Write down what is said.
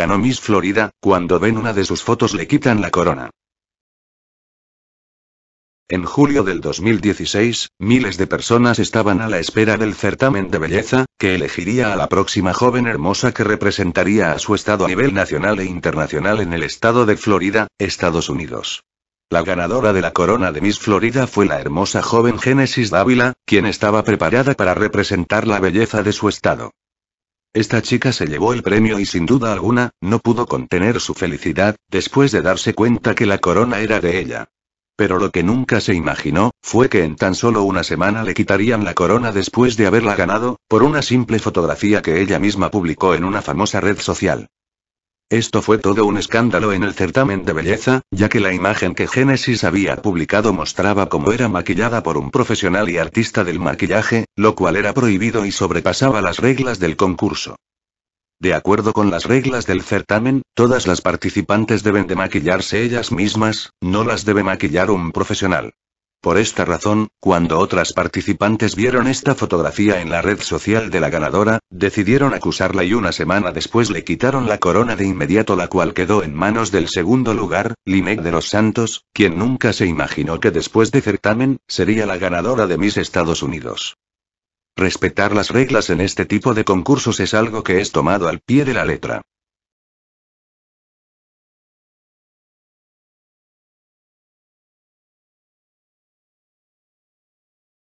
ganó Miss Florida, cuando ven una de sus fotos le quitan la corona. En julio del 2016, miles de personas estaban a la espera del certamen de belleza, que elegiría a la próxima joven hermosa que representaría a su estado a nivel nacional e internacional en el estado de Florida, Estados Unidos. La ganadora de la corona de Miss Florida fue la hermosa joven Génesis Dávila, quien estaba preparada para representar la belleza de su estado. Esta chica se llevó el premio y sin duda alguna, no pudo contener su felicidad, después de darse cuenta que la corona era de ella. Pero lo que nunca se imaginó, fue que en tan solo una semana le quitarían la corona después de haberla ganado, por una simple fotografía que ella misma publicó en una famosa red social. Esto fue todo un escándalo en el certamen de belleza, ya que la imagen que Genesis había publicado mostraba cómo era maquillada por un profesional y artista del maquillaje, lo cual era prohibido y sobrepasaba las reglas del concurso. De acuerdo con las reglas del certamen, todas las participantes deben de maquillarse ellas mismas, no las debe maquillar un profesional. Por esta razón, cuando otras participantes vieron esta fotografía en la red social de la ganadora, decidieron acusarla y una semana después le quitaron la corona de inmediato la cual quedó en manos del segundo lugar, Linek de los Santos, quien nunca se imaginó que después de certamen, sería la ganadora de Miss Estados Unidos. Respetar las reglas en este tipo de concursos es algo que es tomado al pie de la letra.